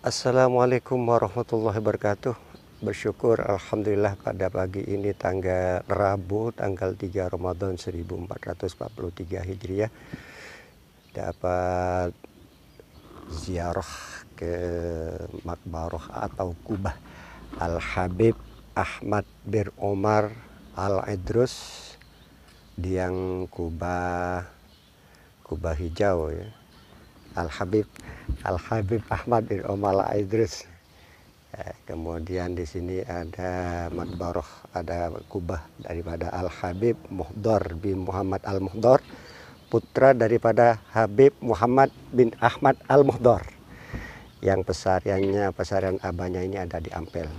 Assalamualaikum warahmatullahi wabarakatuh Bersyukur Alhamdulillah pada pagi ini tanggal Rabu tanggal 3 Ramadan 1443 Hijriah Dapat ziarah ke Makbarah atau Kubah Al-Habib Ahmad bin Omar Al-Idrus yang Kubah Kubah Hijau ya Al-Habib Al-Habib Ahmad bin Omala Idris ya, kemudian di sini ada Madbaroh ada kubah daripada Al-Habib Muhdor bin Muhammad Al-Muhdor putra daripada Habib Muhammad bin Ahmad Al-Muhdor yang pesariannya pesarian abahnya ini ada di Ampel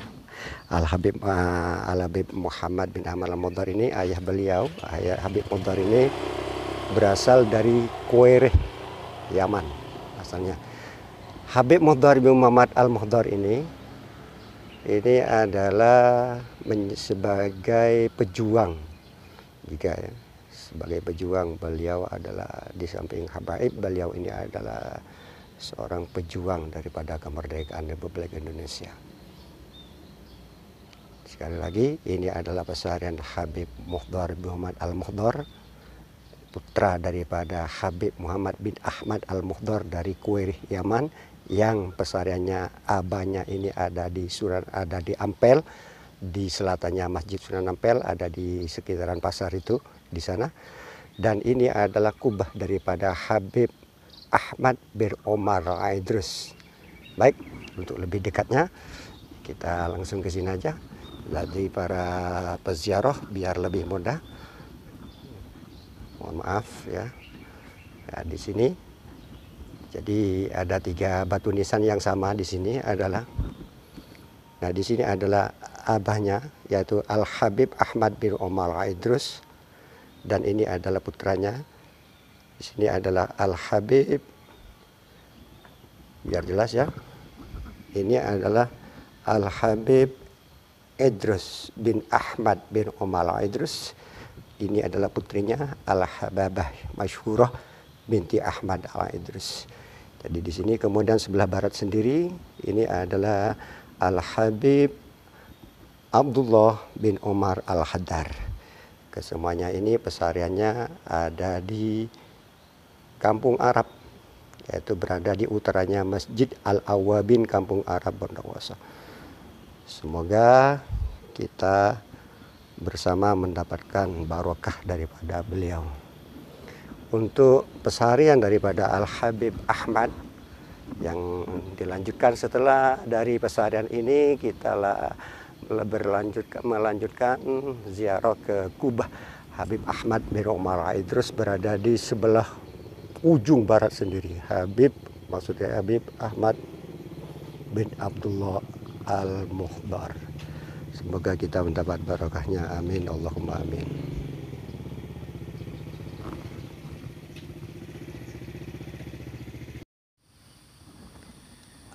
Al Habib eh, Al Habib Muhammad bin Ahmad Al muhdor ini ayah beliau ayah Habib Muhdor ini berasal dari Kuwait, Yaman misalnya. Habib Muhdar bin Muhammad Al-Muhdar ini ini adalah sebagai pejuang jika ya, sebagai pejuang beliau adalah di samping habaib beliau ini adalah seorang pejuang daripada kemerdekaan Republik Indonesia. Sekali lagi, ini adalah pesarian Habib Muhdar Muhammad Al-Muhdar putra daripada Habib Muhammad bin Ahmad Al-Muhdor dari Kuwait Yaman yang pesariannya abahnya ini ada di Suran ada di Ampel di selatannya Masjid Sunan Ampel ada di sekitaran pasar itu di sana dan ini adalah kubah daripada Habib Ahmad bin Omar Aidrus baik untuk lebih dekatnya kita langsung ke sini aja jadi para peziarah biar lebih mudah mohon maaf ya. ya di sini jadi ada tiga batu nisan yang sama di sini adalah nah di sini adalah abahnya yaitu Al Habib Ahmad bin Omar Aidrus dan ini adalah putranya di sini adalah Al Habib biar jelas ya ini adalah Al Habib Idrus bin Ahmad bin Omar Idrus ini adalah putrinya Al-Hababah Masyhurah binti Ahmad Al-Idrus. Jadi di sini kemudian sebelah barat sendiri ini adalah Al-Habib Abdullah bin Omar Al-Hadar. Kesemuanya ini pesariannya ada di Kampung Arab yaitu berada di utaranya Masjid Al-Awabin Kampung Arab Bondowoso. Semoga kita bersama mendapatkan barokah daripada beliau. Untuk pesarian daripada Al-Habib Ahmad yang dilanjutkan setelah dari pesarian ini kita berlanjut melanjutkan ziarah ke Kubah. Habib Ahmad bin Omar Idrus berada di sebelah ujung barat sendiri. Habib maksudnya Habib Ahmad bin Abdullah Al-Mukhbar. Semoga kita mendapat barokahnya. Amin. Allahumma amin.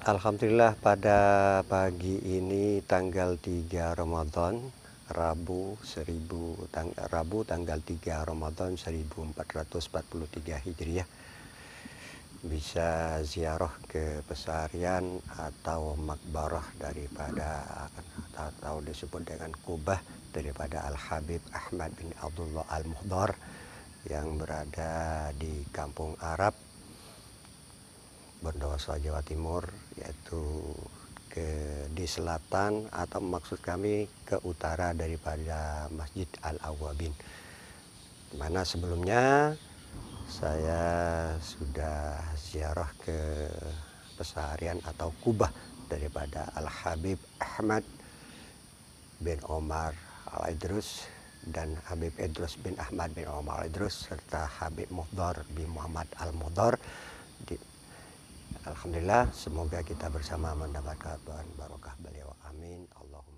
Alhamdulillah pada pagi ini tanggal 3 Ramadan Rabu 1000 tang, Rabu tanggal 3 Ramadan 1443 Hijriah ya bisa ziarah ke pesarian atau makbarah daripada atau disebut dengan kubah daripada Al Habib Ahmad bin Abdullah Al Muhdar yang berada di Kampung Arab Bondowoso Jawa Timur yaitu ke di selatan atau maksud kami ke utara daripada Masjid Al Awabin mana sebelumnya saya sudah ziarah ke pesaharian atau kubah daripada Al-Habib Ahmad bin Omar Al-Idrus dan Habib Idrus bin Ahmad bin Omar Al Idrus serta Habib Muhdar bin Muhammad Al Muhdar. Alhamdulillah, semoga kita bersama mendapat kabar barokah beliau. Amin. Allahumma